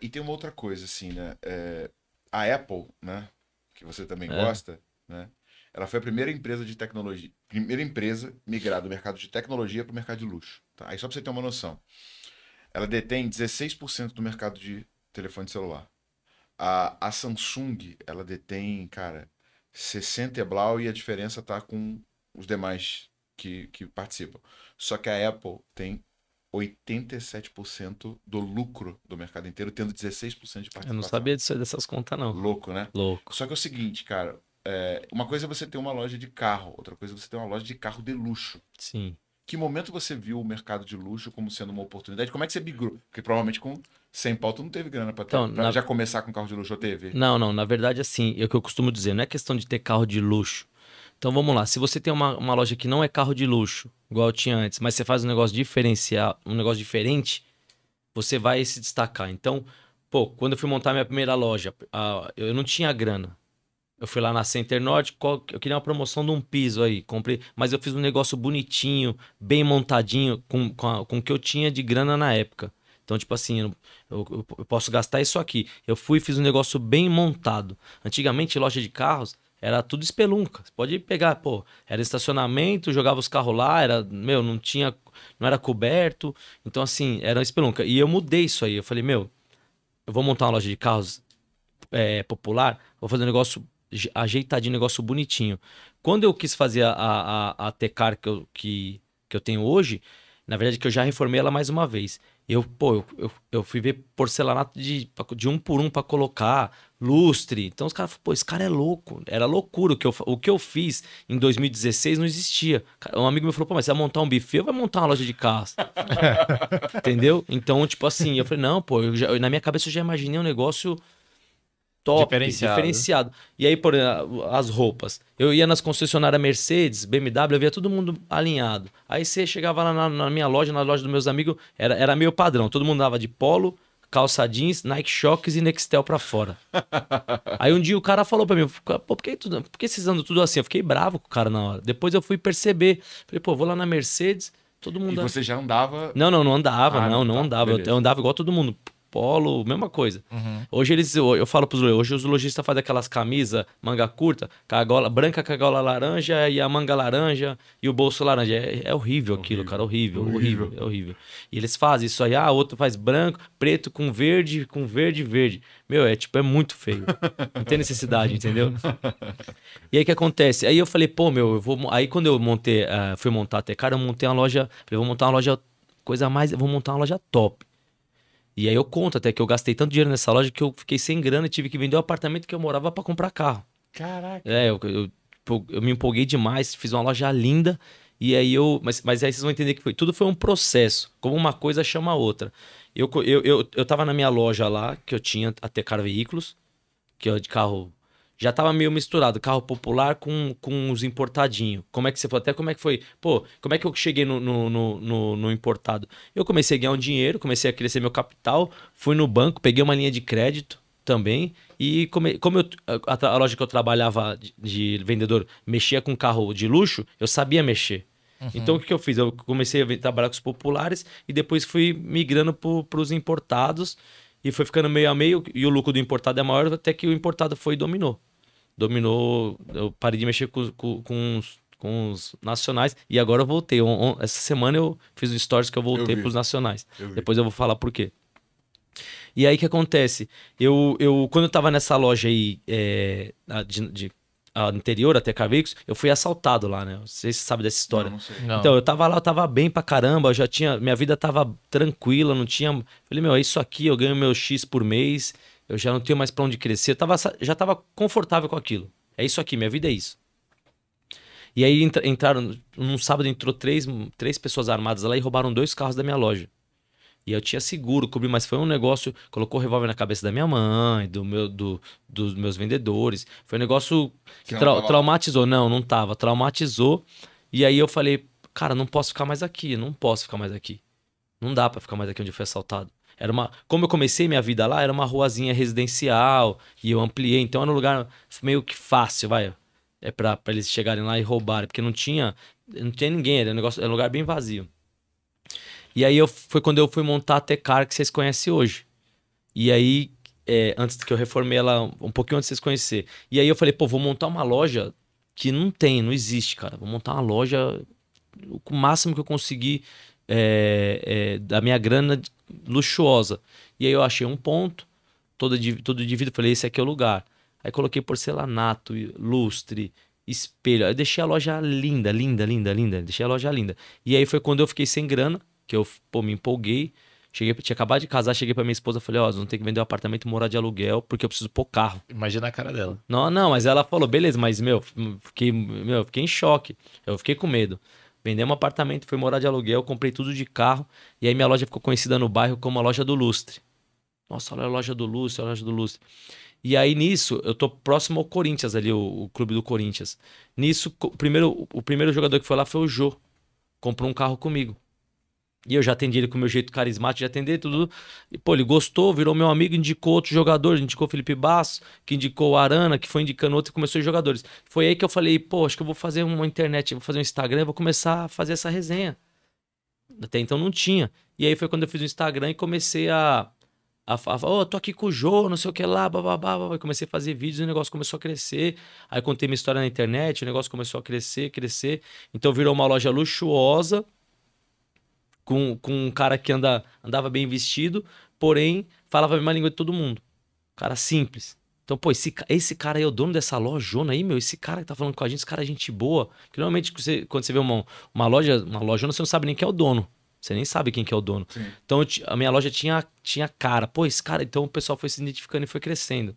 E tem uma outra coisa, assim, né? É, a Apple, né? Que você também é. gosta, né? Ela foi a primeira empresa de tecnologia, primeira empresa migrar do mercado de tecnologia para o mercado de luxo. Tá? Aí só para você ter uma noção. Ela detém 16% do mercado de telefone celular. A, a Samsung, ela detém, cara, 60 e blau e a diferença tá com os demais que, que participam. Só que a Apple tem 87% do lucro do mercado inteiro, tendo 16% de participação. Eu não sabia disso, dessas contas, não. Louco, né? Louco. Só que é o seguinte, cara, é, uma coisa é você ter uma loja de carro, outra coisa é você ter uma loja de carro de luxo. Sim. Que momento você viu o mercado de luxo como sendo uma oportunidade? Como é que você migrou? Porque provavelmente com sem pauta não teve grana para então, na... já começar com carro de luxo ou teve? Não, não. Na verdade, assim, é o que eu costumo dizer, não é questão de ter carro de luxo. Então vamos lá, se você tem uma, uma loja que não é carro de luxo, igual eu tinha antes, mas você faz um negócio diferencial, um negócio diferente, você vai se destacar. Então, pô, quando eu fui montar minha primeira loja, a, eu não tinha grana. Eu fui lá na Center Norte, eu queria uma promoção de um piso aí, comprei, mas eu fiz um negócio bonitinho, bem montadinho, com, com, a, com o que eu tinha de grana na época. Então, tipo assim, eu, eu, eu, posso gastar isso aqui. Eu fui e fiz um negócio bem montado. Antigamente, loja de carros, era tudo espelunca. Você pode pegar, pô, era estacionamento, jogava os carros lá, era, meu, não tinha, não era coberto. Então, assim, era espelunca. E eu mudei isso aí. Eu falei, meu, eu vou montar uma loja de carros é, popular, vou fazer um negócio ajeitadinho, um negócio bonitinho. Quando eu quis fazer a, a, a Tecar que eu, que, que eu tenho hoje, na verdade, que eu já reformei ela mais uma vez. Eu, pô, eu, eu, eu fui ver porcelanato de, de um por um para colocar, lustre. Então os caras pô, esse cara é louco. Era loucura. O que, eu, o que eu fiz em 2016 não existia. Um amigo me falou, pô, mas você vai montar um buffet ou vai montar uma loja de carros? Entendeu? Então, tipo assim, eu falei, não, pô, já, na minha cabeça eu já imaginei um negócio top, diferenciado. diferenciado. E aí, por exemplo, ah, as roupas. Eu ia nas concessionárias Mercedes, BMW, eu via todo mundo alinhado. Aí você chegava lá na, na, minha loja, na loja dos meus amigos, era, era meio padrão. Todo mundo andava de polo, calça jeans, Nike Shocks e Nextel pra fora. aí um dia o cara falou pra mim, pô, por que, tudo, por que vocês andam tudo assim? Eu fiquei bravo com o cara na hora. Depois eu fui perceber. Falei, pô, vou lá na Mercedes, todo mundo... E você já andava... Não, não, não andava, ah, não, não, tá, andava. Beleza. Eu andava igual todo mundo polo, mesma coisa. Uhum. Hoje eles, eu falo pros hoje os lojistas fazem aquelas camisas, manga curta, cagola, branca com a gola laranja e a manga laranja e o bolso laranja. É, é horrível aquilo, cara, horrível, horrível, horrível, é horrível. E eles fazem isso aí, ah, outro faz branco, preto com verde, com verde, verde. Meu, é tipo, é muito feio. Não tem necessidade, entendeu? E aí o que acontece? Aí eu falei, pô, meu, eu vou. Aí quando eu montei, uh, fui montar até cara eu montei uma loja, eu vou montar uma loja, coisa mais, eu vou montar uma loja top. E aí eu conto até que eu gastei tanto dinheiro nessa loja que eu fiquei sem grana e tive que vender o apartamento que eu morava para comprar carro. Caraca. É, eu, eu, eu, me empolguei demais, fiz uma loja linda. E aí eu. Mas, mas aí vocês vão entender que foi, tudo foi um processo. Como uma coisa chama a outra. Eu, eu, eu, eu tava na minha loja lá, que eu tinha até Car Veículos, que é de carro já tava meio misturado, carro popular com, com os importadinhos. Como é que você foi? Até como é que foi? Pô, como é que eu cheguei no, no, no, no, importado? Eu comecei a ganhar um dinheiro, comecei a crescer meu capital, fui no banco, peguei uma linha de crédito também. E come, como eu, a, a, loja que eu trabalhava de, de, vendedor mexia com carro de luxo, eu sabia mexer. Uhum. Então o que, que eu fiz? Eu comecei a trabalhar com os populares e depois fui migrando para os importados e foi ficando meio a meio e o lucro do importado é maior até que o importado foi e dominou dominou. Eu parei de mexer com, com, com, os, com os, nacionais. E agora eu voltei. On, on, essa semana eu fiz um stories que eu voltei para os nacionais. Eu Depois eu vou falar por quê. E aí o que acontece? Eu, eu, quando eu estava nessa loja aí é, de, de anterior até Carveiros, eu fui assaltado lá, né? Vocês sabem dessa história. Não, não então, eu tava lá, eu tava bem pra caramba, eu já tinha. Minha vida tava tranquila, não tinha. Falei, meu, é isso aqui, eu ganho meu X por mês eu já não tenho mais para onde crescer. Eu tava, já estava confortável com aquilo. É isso aqui, minha vida é isso. E aí entraram, num sábado entrou três, três pessoas armadas lá e roubaram dois carros da minha loja. E eu tinha seguro, cobri, mas foi um negócio. Colocou revólver na cabeça da minha mãe, do meu, do, dos meus vendedores. Foi um negócio que tra não traumatizou. Não, não tava. Traumatizou. E aí eu falei, cara, não posso ficar mais aqui, não posso ficar mais aqui. Não dá para ficar mais aqui onde eu fui assaltado. Era uma, como eu comecei minha vida lá, era uma ruazinha residencial e eu ampliei, então era um lugar meio que fácil, vai. É para eles chegarem lá e roubarem, porque não tinha, não tinha ninguém, era um negócio, era um lugar bem vazio. E aí eu, foi quando eu fui montar a Tecar que vocês conhecem hoje. E aí, é, antes que eu reformei ela, um pouquinho antes de vocês conhecerem. E aí eu falei, pô, vou montar uma loja que não tem, não existe, cara. Vou montar uma loja, o máximo que eu conseguir é, é, da minha grana, luxuosa. E aí eu achei um ponto, todo, todo indivíduo, falei, esse aqui é o lugar. Aí coloquei porcelanato, lustre, espelho. Aí deixei a loja linda, linda, linda, linda. Deixei a loja linda. E aí foi quando eu fiquei sem grana, que eu pô, me empolguei. Cheguei, tinha acabado de casar, cheguei pra minha esposa falei, ó, oh, tem que vender o um apartamento e morar de aluguel, porque eu preciso pôr carro. Imagina a cara dela. Não, não, mas ela falou, beleza, mas meu, fiquei, meu, fiquei em choque. Eu fiquei com medo. Vendei um apartamento, fui morar de aluguel, comprei tudo de carro. E aí minha loja ficou conhecida no bairro como a loja do lustre. Nossa, olha a loja do lustre, olha a loja do lustre. E aí nisso, eu tô próximo ao Corinthians ali, o, o clube do Corinthians. Nisso, o primeiro, o primeiro jogador que foi lá foi o Jô. Comprou um carro comigo. E eu já atendi ele com o meu jeito carismático de atender tudo. E, pô, ele gostou, virou meu amigo, indicou outro jogador indicou Felipe Basso, que indicou Arana, que foi indicando outro e começou os jogadores. Foi aí que eu falei, pô, acho que eu vou fazer uma internet, vou fazer um Instagram, vou começar a fazer essa resenha. Até então não tinha. E aí foi quando eu fiz o Instagram e comecei a. a falar, oh, tô aqui com o Jô, não sei o que lá, bababá. babá. Comecei a fazer vídeos e o negócio começou a crescer. Aí contei minha história na internet, o negócio começou a crescer, crescer. Então virou uma loja luxuosa com, com um cara que anda, andava bem vestido, porém falava a mesma língua de todo mundo. Cara simples. Então, pô, esse, esse cara aí é o dono dessa lojona aí, meu. Esse cara que tá falando com a gente, esse cara é gente boa. Porque normalmente você, quando você vê uma, uma loja, uma loja você não sabe nem quem é o dono. Você nem sabe quem que é o dono. Sim. Então, a minha loja tinha, tinha cara. Pô, esse cara. Então, o pessoal foi se identificando e foi crescendo.